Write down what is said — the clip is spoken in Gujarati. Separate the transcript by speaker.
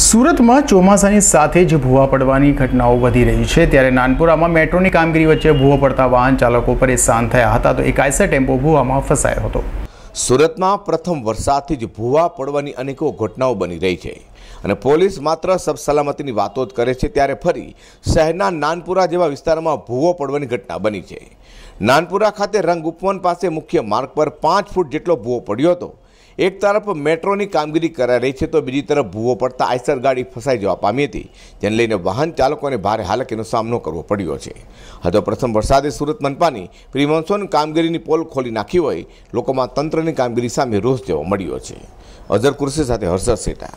Speaker 1: સુરતમાં ચોમાસાની સાથે જ ભૂવા પડવાની ઘટનાઓ વધી રહી છે ત્યારે નાનપુરામાં મેટ્રોની કામગીરી વચ્ચે ભૂવો પડતા વાહન ચાલકો પરેશાન થયા હતા તો એકાયસે ટેમ્પો ભૂવામાં ફસાયો હતો
Speaker 2: સુરતમાં પ્રથમ વરસાદથી જ ભૂવા પડવાની અનેકો ઘટનાઓ બની રહી છે અને પોલીસ માત્ર સલામતીની વાતો જ કરે છે ત્યારે ફરી શહેરના નાનપુરા જેવા વિસ્તારમાં ભૂવો પડવાની ઘટના બની છે નાનપુરા ખાતે રંગ ઉપવન પાસે મુખ્ય માર્ગ પર પાંચ ફૂટ જેટલો ભૂવો પડ્યો હતો એક તરફ મેટ્રોની કામગીરી કરાઈ રહી છે તો બીજી તરફ ભૂવો પડતા આયસર ગાડી ફસાઈ જવા પામી હતી જેને લઈને વાહન ચાલકોને ભારે હાલકીનો સામનો કરવો પડ્યો છે હજુ પ્રથમ વરસાદે સુરત મનપાની પ્રી મોન્સૂન કામગીરીની પોલ ખોલી નાખી હોય લોકોમાં તંત્રની કામગીરી સામે રોષ જોવા મળ્યો છે અઝર કુર્સી સાથે હર્ષદ સેટા